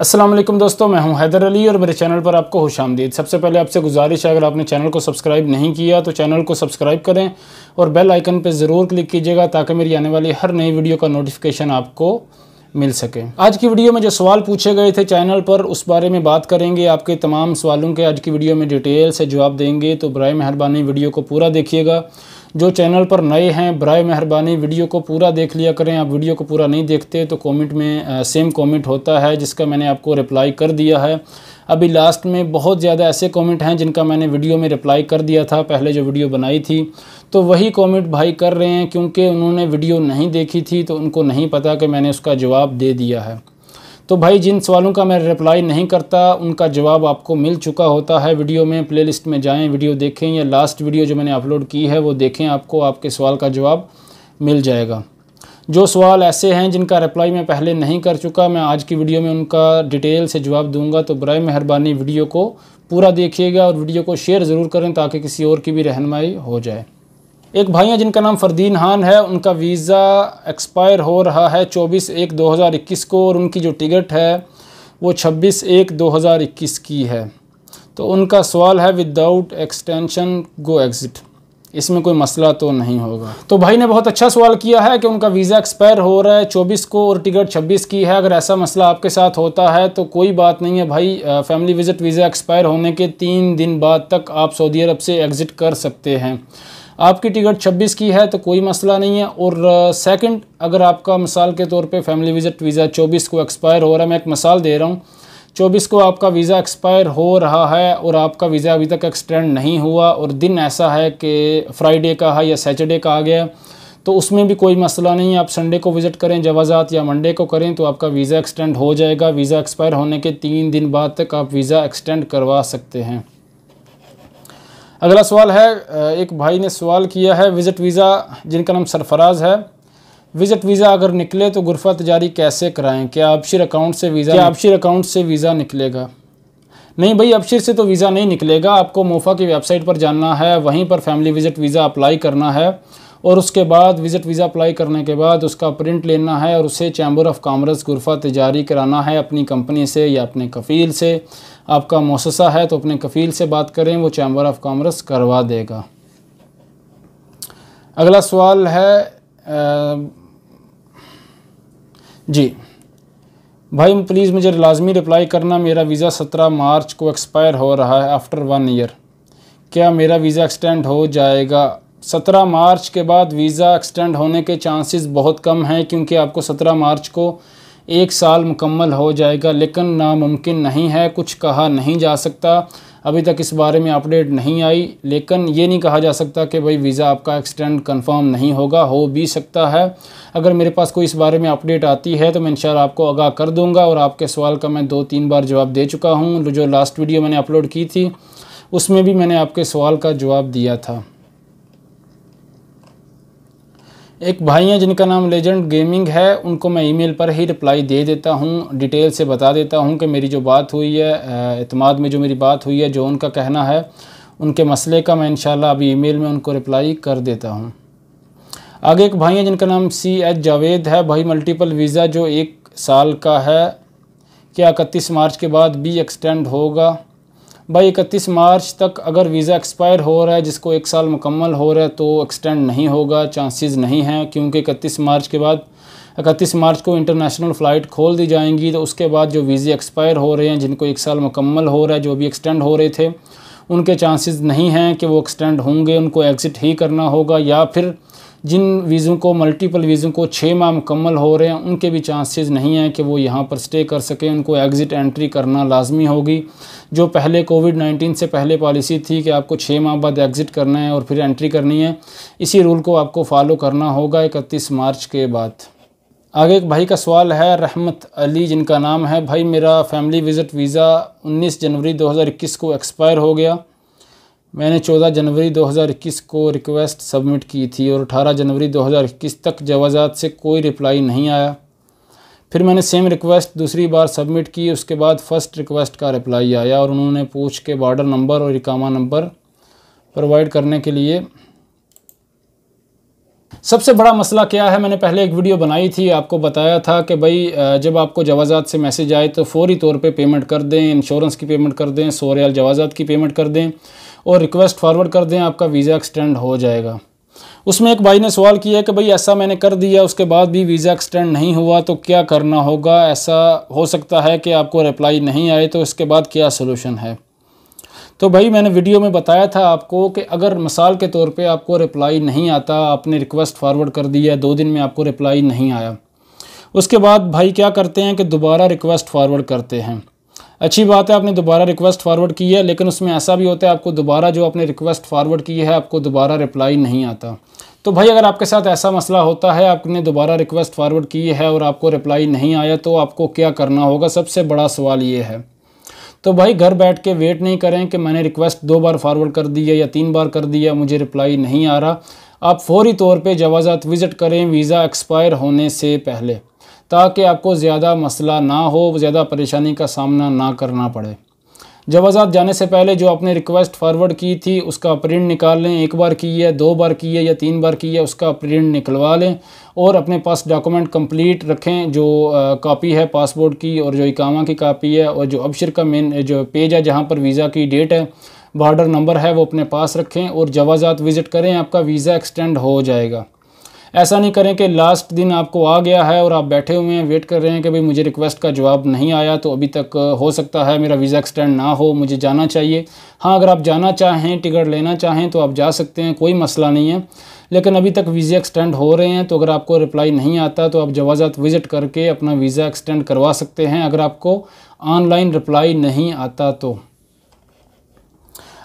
असलम दोस्तों मैं हूं हैदर अली और मेरे चैनल पर आपको खुश आमदीद सबसे पहले आपसे गुजारिश है अगर आपने चैनल को सब्सक्राइब नहीं किया तो चैनल को सब्सक्राइब करें और बेल आइकन पर ज़रूर क्लिक कीजिएगा ताकि मेरी आने वाली हर नई वीडियो का नोटिफिकेशन आपको मिल सके आज की वीडियो में जो सवाल पूछे गए थे चैनल पर उस बारे में बात करेंगे आपके तमाम सवालों के आज की वीडियो में डिटेल से जवाब देंगे तो बर मेहरबानी वीडियो को पूरा देखिएगा जो चैनल पर नए हैं बर मेहरबानी वीडियो को पूरा देख लिया करें आप वीडियो को पूरा नहीं देखते तो कमेंट में सेम कमेंट होता है जिसका मैंने आपको रिप्लाई कर दिया है अभी लास्ट में बहुत ज़्यादा ऐसे कमेंट हैं जिनका मैंने वीडियो में रिप्लाई कर दिया था पहले जो वीडियो बनाई थी तो वही कमेंट भाई कर रहे हैं क्योंकि उन्होंने वीडियो नहीं देखी थी तो उनको नहीं पता कि मैंने उसका जवाब दे दिया है तो भाई जिन सवालों का मैं रिप्लाई नहीं करता उनका जवाब आपको मिल चुका होता है वीडियो में प्लेलिस्ट में जाएं वीडियो देखें या लास्ट वीडियो जो मैंने अपलोड की है वो देखें आपको आपके सवाल का जवाब मिल जाएगा जो सवाल ऐसे हैं जिनका रिप्लाई मैं पहले नहीं कर चुका मैं आज की वीडियो में उनका डिटेल से जवाब दूंगा तो बर मेहरबानी वीडियो को पूरा देखिएगा और वीडियो को शेयर ज़रूर करें ताकि किसी और की भी रहनमाई हो जाए एक भाई हैं जिनका नाम फरदीन हान है उनका वीज़ा एक्सपायर हो रहा है 24 एक 2021 को और उनकी जो टिकट है वो 26 एक 2021 की है तो उनका सवाल है विदाउट एक्सटेंशन गो एग्ज़िट इसमें कोई मसला तो नहीं होगा तो भाई ने बहुत अच्छा सवाल किया है कि उनका वीज़ा एक्सपायर हो रहा है चौबीस को और टिकट छब्बीस की है अगर ऐसा मसला आपके साथ होता है तो कोई बात नहीं है भाई फैमिली विज़िट वीज़ा एक्सपायर होने के तीन दिन बाद तक आप सऊदी अरब से एग्ज़िट कर सकते हैं आपकी टिकट 26 की है तो कोई मसला नहीं है और सेकंड अगर आपका मिसाल के तौर पे फैमिली विजिट वीज़ा 24 को एक्सपायर हो रहा है मैं एक मिसाल दे रहा हूँ 24 को आपका वीज़ा एक्सपायर हो रहा है और आपका वीज़ा अभी तक एक्सटेंड नहीं हुआ और दिन ऐसा है कि फ्राइडे का है या सैटरडे का आ गया तो उसमें भी कोई मसला नहीं है आप संडे को विज़िट करें जवाज़ात या मंडे को करें तो आपका वीज़ा एक्सटेंड हो जाएगा वीज़ा एक्सपायर होने के तीन दिन बाद तक आप वीज़ा एक्सटेंड करवा सकते हैं अगला सवाल है एक भाई ने सवाल किया है विज़िट वीज़ा जिनका नाम सरफराज है विज़िट वीज़ा अगर निकले तो गुरफा तजारी कैसे कराएं क्या अबशर अकाउंट से वीज़ा क्या अकाउंट से वीज़ा निकलेगा नहीं भाई अबशर से तो वीज़ा नहीं निकलेगा आपको मोफा की वेबसाइट पर जाना है वहीं पर फैमिली विज़िट वीज़ा अप्लाई करना है और उसके बाद विज़िट वीज़ा अप्लाई करने के बाद उसका प्रिंट लेना है और उसे चैम्बर ऑफ कामर्स गुरफा तजारी कराना है अपनी कंपनी से या अपने कफ़ील से आपका मौसा है तो अपने कफ़ील से बात करें वो चैम्बर ऑफ कामर्स करवा देगा अगला सवाल है आ, जी भाई प्लीज़ मुझे लाजमी रिप्लाई करना मेरा वीज़ा सत्रह मार्च को एक्सपायर हो रहा है आफ्टर वन ईयर क्या मेरा वीज़ा एक्सटेंड हो जाएगा सत्रह मार्च के बाद वीज़ा एक्सटेंड होने के चांसेस बहुत कम हैं क्योंकि आपको सत्रह मार्च को एक साल मुकम्मल हो जाएगा लेकिन नामुमकिन नहीं है कुछ कहा नहीं जा सकता अभी तक इस बारे में अपडेट नहीं आई लेकिन ये नहीं कहा जा सकता कि भाई वीज़ा आपका एक्सटेंड कंफर्म नहीं होगा हो भी सकता है अगर मेरे पास कोई इस बारे में अपडेट आती है तो मैं इन आपको आगाह कर दूंगा और आपके सवाल का मैं दो तीन बार जवाब दे चुका हूँ जो लास्ट वीडियो मैंने अपलोड की थी उसमें भी मैंने आपके सवाल का जवाब दिया था एक भाई हैं जिनका नाम लेजेंड गेमिंग है उनको मैं ईमेल पर ही रिप्लाई दे देता हूँ डिटेल से बता देता हूँ कि मेरी जो बात हुई है अतमाद में जो मेरी बात हुई है जो उनका कहना है उनके मसले का मैं इंशाल्लाह अभी ईमेल में उनको रिप्लाई कर देता हूँ आगे एक भाई हैं जिनका नाम सी एच जावेद है भाई मल्टीपल वीज़ा जो एक साल का है क्या इकतीस मार्च के बाद भी एक्सटेंड होगा भाई इकतीस मार्च तक अगर वीज़ा एक्सपायर हो रहा है जिसको एक साल मुकम्मल हो रहा है तो एक्सटेंड नहीं होगा चांसेस नहीं हैं क्योंकि इकतीस मार्च के बाद इकतीस मार्च को इंटरनेशनल फ़्लाइट खोल दी जाएंगी तो उसके बाद जो वीज़े एक्सपायर हो रहे हैं जिनको एक साल मुकम्मल हो रहा है जो भी एक्सटेंड हो रहे थे उनके चांसेस नहीं हैं कि वो एक्सटेंड होंगे उनको एग्ज़िट ही करना होगा या फिर जिन वीज़ों को मल्टीपल वीज़ों को छः माह मुकम्मल हो रहे हैं उनके भी चांसेस नहीं हैं कि वो यहाँ पर स्टे कर सकें उनको एग्ज़िट एंट्री करना लाजमी होगी जो पहले कोविड नाइन्टीन से पहले पॉलिसी थी कि आपको छः माह बाद एग्ज़िट करना है और फिर एंट्री करनी है इसी रूल को आपको फॉलो करना होगा इकतीस मार्च के बाद आगे एक भाई का सवाल है रहमत अली जिनका नाम है भाई मेरा फैमिली विज़िट वीज़ा 19 जनवरी 2021 को एक्सपायर हो गया मैंने 14 जनवरी 2021 को रिक्वेस्ट सबमिट की थी और 18 जनवरी 2021 तक जवाजात से कोई रिप्लाई नहीं आया फिर मैंने सेम रिक्वेस्ट दूसरी बार सबमिट की उसके बाद फ़र्स्ट रिक्वेस्ट का रिप्लाई आया और उन्होंने पूछ के बॉर्डर नंबर और इकामा नंबर प्रोवाइड करने के लिए सबसे बड़ा मसला क्या है मैंने पहले एक वीडियो बनाई थी आपको बताया था कि भाई जब आपको जवाज़ात से मैसेज आए तो फ़ौरी तौर पे पेमेंट कर दें इंश्योरेंस की पेमेंट कर दें सोरेल जवाज़ात की पेमेंट कर दें और रिक्वेस्ट फारवर्ड कर दें आपका वीज़ा एक्सटेंड हो जाएगा उसमें एक भाई ने सवाल किया कि भाई ऐसा मैंने कर दिया उसके बाद भी वीज़ा एक्सटेंड नहीं हुआ तो क्या करना होगा ऐसा हो सकता है कि आपको रिप्लाई नहीं आए तो इसके बाद क्या सोल्यूशन है तो भाई मैंने वीडियो में बताया था आपको कि अगर मिसाल के तौर पे आपको रिप्लाई नहीं आता आपने रिक्वेस्ट फॉरवर्ड कर दी है दो दिन में आपको रिप्लाई नहीं आया उसके बाद भाई क्या करते हैं कि दोबारा रिक्वेस्ट फॉरवर्ड करते हैं अच्छी बात है आपने दोबारा रिक्वेस्ट फॉरवर्ड की है लेकिन उसमें ऐसा भी होता है आपको दोबारा जो आपने रिक्वेस्ट फॉरवर्ड की है आपको दोबारा रिप्लाई नहीं आता तो भाई अगर आपके साथ ऐसा मसला होता है आपने दोबारा रिक्वेस्ट फॉरवर्ड की है और आपको रिप्लाई नहीं आया तो आपको क्या करना होगा सबसे बड़ा सवाल ये है तो भाई घर बैठ के वेट नहीं करें कि मैंने रिक्वेस्ट दो बार फॉरवर्ड कर दी है या तीन बार कर दिया मुझे रिप्लाई नहीं आ रहा आप फौरी तौर पे जवाज़ात विज़िट करें वीज़ा एक्सपायर होने से पहले ताकि आपको ज़्यादा मसला ना हो ज़्यादा परेशानी का सामना ना करना पड़े जवाजात जाने से पहले जो आपने रिक्वेस्ट फारवर्ड की थी उसका प्रिंट निकाल लें एक बार की है दो बार की है या तीन बार की है उसका प्रिंट निकलवा लें और अपने पास डॉक्यूमेंट कंप्लीट रखें जो कापी है पासपोर्ट की और जो इकामा की कापी है और जो अबशर का मेन जो पेज है जहाँ पर वीज़ा की डेट है बॉर्डर नंबर है वो अपने पास रखें और जवाजात विज़िट करें आपका वीज़ा एक्सटेंड हो जाएगा ऐसा नहीं करें कि लास्ट दिन आपको आ गया है और आप बैठे हुए हैं वेट कर रहे हैं कि भाई मुझे रिक्वेस्ट का जवाब नहीं आया तो अभी तक हो सकता है मेरा वीज़ा एक्सटेंड ना हो मुझे जाना चाहिए हाँ अगर आप जाना चाहें टिकट लेना चाहें तो आप जा सकते हैं कोई मसला नहीं है लेकिन अभी तक वीज़ा एक्सटेंड हो रहे हैं तो अगर आपको रिप्लाई नहीं आता तो आप जवाज़ात विज़िट करके अपना वीज़ा एक्सटेंड करवा सकते हैं अगर आपको ऑनलाइन रिप्लाई नहीं आता तो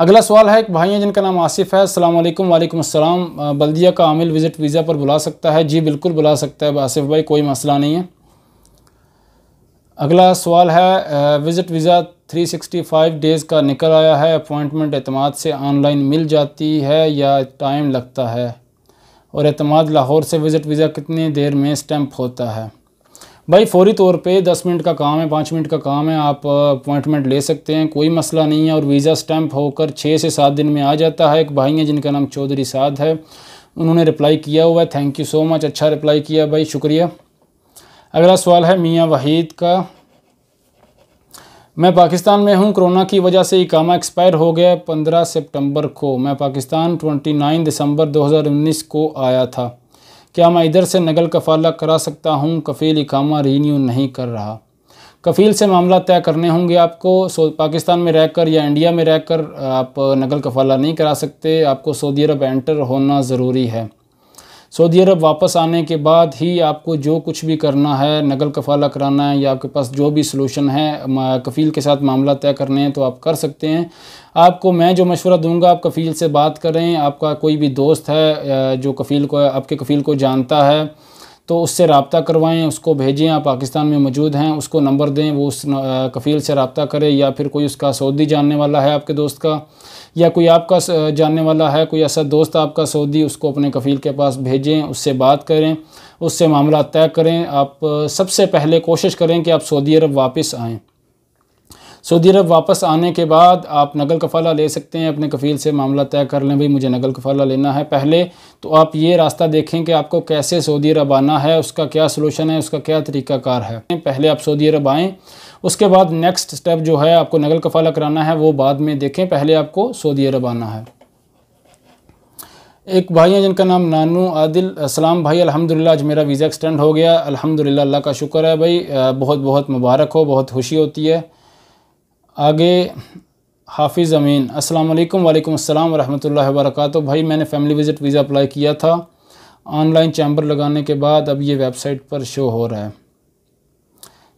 अगला सवाल है एक भाई हैं जिनका नाम आसिफ है अल्लाम वालेकुम अस्सलाम बल्दिया का आमिल विज़िट वीज़ा पर बुला सकता है जी बिल्कुल बुला सकता है आसिफ भाई कोई मसला नहीं है अगला सवाल है विज़िट वीज़ा 365 डेज़ का निकल आया है अपॉइंटमेंट अतमाद से ऑनलाइन मिल जाती है या टाइम लगता है और अतमाद लाहौर से विज़िट वीज़ा कितनी देर में स्टैम्प होता है भाई फौरी तौर पे दस मिनट का काम है पाँच मिनट का काम है आप अपॉइंटमेंट ले सकते हैं कोई मसला नहीं है और वीज़ा स्टैम्प होकर छः से सात दिन में आ जाता है एक भाई हैं जिनका नाम चौधरी साध है उन्होंने रिप्लाई किया हुआ है थैंक यू सो मच अच्छा रिप्लाई किया भाई शुक्रिया अगला सवाल है मियाँ वहीद का मैं पाकिस्तान में हूँ कोरोना की वजह से इकामा एक्सपायर हो गया पंद्रह सेप्टंबर को मैं पाकिस्तान ट्वेंटी दिसंबर दो को आया था क्या मैं इधर से नगल कफाला करा सकता हूँ कफ़ील इकामा रीन्यू नहीं कर रहा कफ़ील से मामला तय करने होंगे आपको पाकिस्तान में रहकर या इंडिया में रहकर आप नगल कफाला नहीं करा सकते आपको सऊदी अरब एंटर होना ज़रूरी है सऊदी अरब वापस आने के बाद ही आपको जो कुछ भी करना है नकल कफ़ाला कराना है या आपके पास जो भी सलूशन है कफ़ील के साथ मामला तय करने हैं तो आप कर सकते हैं आपको मैं जो मशवरा दूंगा आप कफ़ील से बात करें आपका कोई भी दोस्त है जो कफ़ील को आपके कफ़ील को जानता है तो उससे रबता करवाएँ उसको भेजें आप पाकिस्तान में मौजूद हैं उसको नंबर दें वो उस कफ़ील से रबता करें या फिर कोई उसका सऊदी जानने वाला है आपके दोस्त का या कोई आपका जानने वाला है कोई ऐसा दोस्त आपका सऊदी उसको अपने कफ़ील के पास भेजें उससे बात करें उससे मामला तय करें आप सबसे पहले कोशिश करें कि आप सऊदी अरब वापस आएँ सऊदी अरब वापस आने के बाद आप नगल कफ़ाला ले सकते हैं अपने कफ़ील से मामला तय कर लें भाई मुझे नगल कफ़ाला लेना है पहले तो आप ये रास्ता देखें कि आपको कैसे सऊदी अरब आना है उसका क्या सलूशन है उसका क्या तरीक़ाकार है पहले आप सऊदी अरब आएँ उसके बाद नेक्स्ट स्टेप जो है आपको नगल कफ़ाला कराना है वो बाद में देखें पहले आपको सऊदी अरब आना है एक भाई हैं जिनका नाम नानू आदिल सलाम भाई अल्हम्दुलिल्लाह आज मेरा वीज़ा एक्सटेंड हो गया अल्हम्दुलिल्लाह अल्लाह का शुक्र है भाई बहुत बहुत मुबारक हो बहुत खुशी होती है आगे हाफिज़ अमीन अस्सलाम वालेकुम वालेकुम अस्सलाम वरहमतुल्लाहि वबरकatuह भाई मैंने फैमिली विज़िट वीज़ा अप्लाई किया था ऑनलाइन चैम्बर लगाने के बाद अब ये वेबसाइट पर शो हो रहा है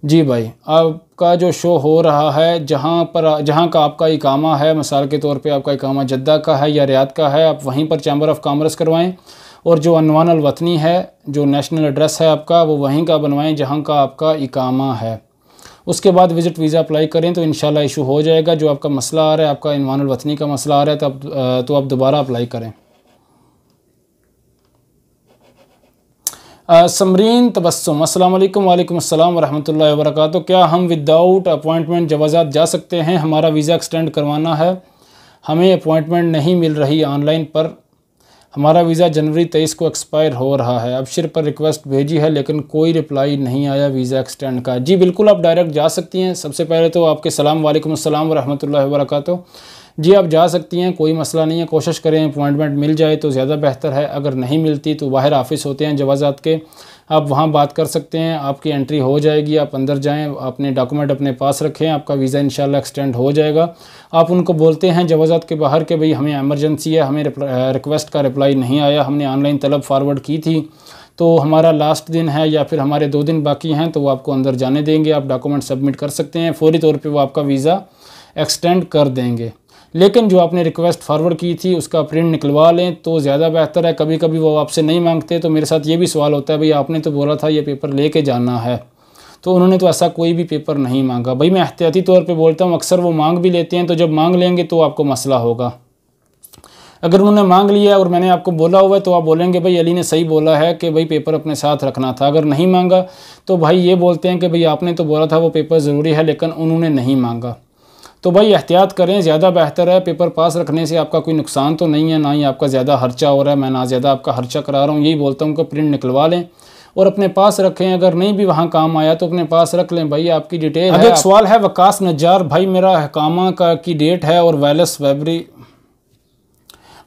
जी भाई आपका जो शो हो रहा है जहाँ पर जहाँ का आपका इकामा है मिसाल के तौर पे आपका इकामा जद्दा का है या रियाद का है आप वहीं पर चैम्बर ऑफ़ कामर्स करवाएं और जो अनवान अलवतनी है जो नेशनल एड्रेस है आपका वो वहीं का बनवाएं जहाँ का आपका इकामा है उसके बाद विजिट वीज़ा अप्लाई करें तो इन इशू हो जाएगा जो आपका मसला आ रहा है आपका वतनी का मसला आ रहा है तो आप तो आप दोबारा अप्लाई करें समरीन तबसम अल्लाम वालेकुम अस्सलाम वरहमतुल्लाहि वबरकत क्या हम विदाउट अपॉइंटमेंट जवाजात जा सकते हैं हमारा वीज़ा एक्सटेंड करवाना है हमें अपॉइंटमेंट नहीं मिल रही ऑनलाइन पर हमारा वीज़ा जनवरी तेईस को एक्सपायर हो रहा है अब सिर पर रिक्वेस्ट भेजी है लेकिन कोई रिप्लाई नहीं आया वीज़ा एक्सटेंड का जी बिल्कुल आप डायरेक्ट जा सकती हैं सबसे पहले तो आपके सलाम वालेकुम अस्सलाम वरहमतुल्लाहि वबरकatuh जी आप जा सकती हैं कोई मसला नहीं है कोशिश करें अपॉइंटमेंट मिल जाए तो ज़्यादा बेहतर है अगर नहीं मिलती तो बाहर ऑफिस होते हैं जवाज़ात के आप वहाँ बात कर सकते हैं आपकी एंट्री हो जाएगी आप अंदर जाएँ अपने डॉक्यूमेंट अपने पास रखें आपका वीज़ा इन एक्सटेंड हो जाएगा आप उनको बोलते हैं जवाजात के बाहर के भाई हमें एमरजेंसी है हमें रिक्वेस्ट का रिप्लाई नहीं आया हमने ऑनलाइन तलब फारवर्ड की थी तो हमारा लास्ट दिन है या फिर हमारे दो दिन बाकी हैं तो वो आपको अंदर जाने देंगे आप डॉक्यूमेंट सबमिट कर सकते हैं फौरी तौर पे वो आपका वीज़ा एक्सटेंड कर देंगे लेकिन जो आपने रिक्वेस्ट फॉरवर्ड की थी उसका प्रिंट निकलवा लें तो ज़्यादा बेहतर है कभी कभी वो आपसे नहीं मांगते तो मेरे साथ ये भी सवाल होता है भाई आपने तो बोला था ये पेपर ले कर जाना है तो उन्होंने तो ऐसा कोई भी पेपर नहीं मांगा भाई मैं एहतियाती तौर पर बोलता हूँ अक्सर वो मांग भी लेते हैं तो जब मांग लेंगे तो आपको मसला होगा अगर उन्होंने मांग लिया और मैंने आपको बोला हुआ है तो आप बोलेंगे भाई अली ने सही बोला है कि भाई पेपर अपने साथ रखना था अगर नहीं मांगा तो भाई ये बोलते हैं कि भाई आपने तो बोला था वो पेपर ज़रूरी है लेकिन उन्होंने नहीं मांगा तो भाई एहतियात करें ज़्यादा बेहतर है पेपर पास रखने से आपका कोई नुकसान तो नहीं है ना ही आपका ज़्यादा खर्चा हो रहा है मैं ना ज़्यादा आपका खर्चा करा रहा हूँ यही बोलता हूँ कि प्रिंट निकलवा लें और अपने पास रखें अगर नहीं भी वहाँ काम आया तो अपने पास रख लें भाई आपकी डिटेल अब एक सवाल है वकास नजार भाई मेरा अहकामा का की डेट है और वैलस फेबरी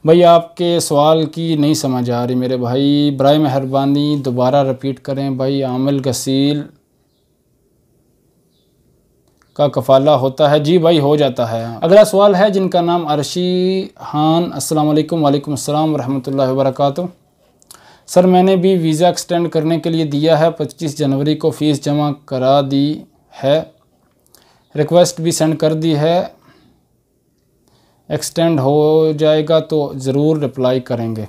भाई आपके सवाल की नहीं समझ आ रही मेरे भाई बर मेहरबानी दोबारा रिपीट करें भाई आमिल गसील का कफाला होता है जी भाई हो जाता है अगला सवाल है जिनका नाम अरशी हान असलकम वालेकुम वालेकुम अस्सलाम सर मैंने भी वीज़ा एक्सटेंड करने के लिए दिया है पच्चीस जनवरी को फ़ीस जमा करा दी है रिक्वेस्ट भी सेंड कर दी है एक्सटेंड हो जाएगा तो ज़रूर रिप्लाई करेंगे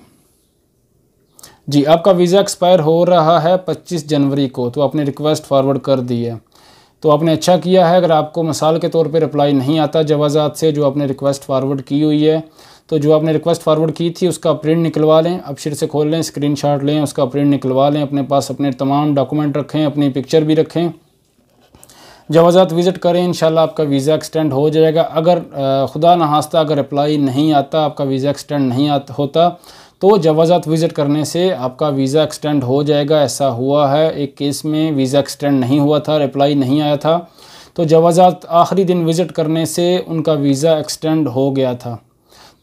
जी आपका वीज़ा एक्सपायर हो रहा है 25 जनवरी को तो आपने रिक्वेस्ट फॉरवर्ड कर दी है तो आपने अच्छा किया है अगर आपको मिसाल के तौर पर रिप्लाई नहीं आता जवाज़ात से जो आपने रिक्वेस्ट फारवर्ड की हुई है तो जो आपने रिक्वेस्ट फारवर्ड की थी उसका प्रिंट निकलवा लें अब अपशिर से खोल लें शॉट लें उसका प्रिंट निकलवा लें अपने पास अपने तमाम डॉक्यूमेंट रखें अपनी पिक्चर भी रखें जवाज़ात विज़िट करें इन आपका वीज़ा एक्सटेंड हो जाएगा अगर खुदा नहास्ता अगर अप्लाई नहीं आता आपका वीज़ा एक्सटेंड नहीं आता होता तो जवाजात विज़िट करने से आपका वीज़ा एक्सटेंड हो जाएगा ऐसा हुआ है एक केस में वीज़ा एक्सटेंड नहीं हुआ था रिप्लाई नहीं आया था तो जवाजात आखिरी दिन विज़िट करने से उनका वीज़ा एक्सटेंड हो गया था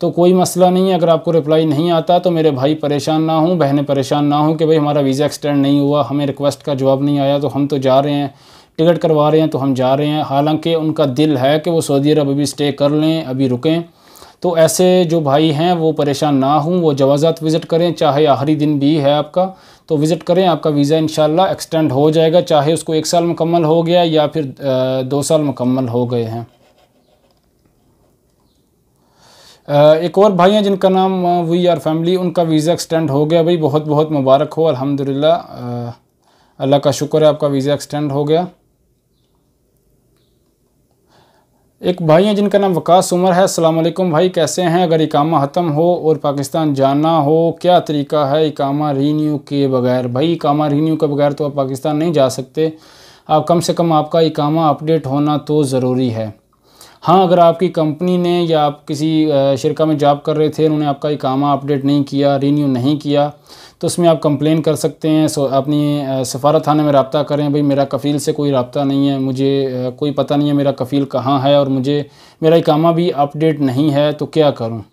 तो कोई मसला नहीं है अगर आपको रिप्लाई नहीं आता तो मेरे भाई परेशान ना हों बहनें परेशान ना हों कि भाई हमारा वीज़ा एक्सटेंड नहीं हुआ हमें रिक्वेस्ट का जवाब नहीं आया तो हम तो जा रहे हैं टिकट करवा रहे हैं तो हम जा रहे हैं हालांकि उनका दिल है कि वो सऊदी अरब अभी स्टे कर लें अभी रुकें तो ऐसे जो भाई हैं वो परेशान ना हों वो जवाज़ात विज़िट करें चाहे आखिरी दिन भी है आपका तो विज़िट करें आपका वीज़ा इन एक्सटेंड हो जाएगा चाहे उसको एक साल मुकम्मल हो गया या फिर दो साल मुकम्मल हो गए हैं एक और भाई हैं जिनका नाम वी आर फैमिली उनका वीज़ा एक्सटेंड हो गया भाई बहुत बहुत मुबारक हो अलहमदिल्ला अल्लाह का शुक्र है आपका वीज़ा एक्सटेंड हो गया एक भाई हैं जिनका नाम वकास उमर है असलम भाई कैसे हैं अगर इकामा ख़त्म हो और पाकिस्तान जाना हो क्या तरीका है इकामा रीन्यू के बगैर भाई इकामा रीन्यू के बगैर तो आप पाकिस्तान नहीं जा सकते आप कम से कम आपका इकामा अपडेट होना तो ज़रूरी है हाँ अगर आपकी कंपनी ने या आप किसी शिरका में जॉब कर रहे थे उन्होंने आपका इकामा अपडेट नहीं किया रीन्यू नहीं किया तो उसमें आप कंप्लेन कर सकते हैं सो अपनी सफारत थाने में रबता करें भाई मेरा कफ़ील से कोई रबता नहीं है मुझे कोई पता नहीं है मेरा कफ़ील कहाँ है और मुझे मेरा इकामा भी अपडेट नहीं है तो क्या करूँ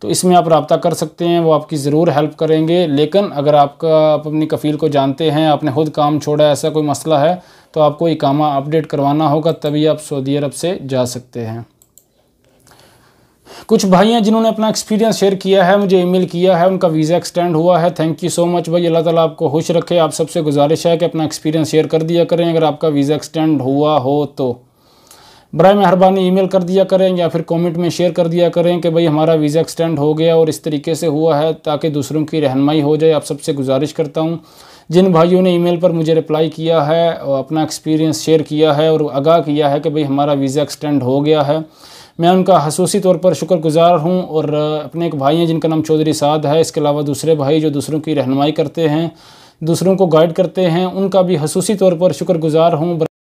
तो इसमें आप रबता कर सकते हैं वो आपकी ज़रूर हेल्प करेंगे लेकिन अगर आपका आप अपनी कफ़ील को जानते हैं आपने खुद काम छोड़ा ऐसा कोई मसला है तो आपको इकामा अपडेट करवाना होगा तभी आप सऊदी अरब से जा सकते हैं कुछ भाई हैं जिन्होंने अपना एक्सपीरियंस शेयर किया है मुझे ईमेल किया है उनका वीज़ा एक्सटेंड हुआ है थैंक यू सो मच भाई अल्लाह ताला आपको खुश रखे आप सबसे गुजारिश है कि अपना एक्सपीरियंस शेयर कर दिया करें अगर आपका वीज़ा एक्सटेंड हुआ हो तो बर मेहरबानी मेल कर दिया करें या फिर कॉमेंट में शेयर कर दिया करें कि भाई हमारा वीज़ा एक्सटेंड हो गया और इस तरीके से हुआ है ताकि दूसरों की रहनमाई हो जाए आप सबसे गुजारिश करता हूँ जिन भाइयों ने ईमेल पर मुझे रिप्लाई किया है और अपना एक्सपीरियंस शेयर किया है और आगाह किया है कि भाई हमारा वीज़ा एक्सटेंड हो गया है मैं उनका खसूसी तौर पर शुक्रगुजार हूँ और अपने एक भाई हैं जिनका नाम चौधरी साद है इसके अलावा दूसरे भाई जो दूसरों की रहनमाई करते हैं दूसरों को गाइड करते हैं उनका भी खसूसी तौर पर शुक्रगुजार हूँ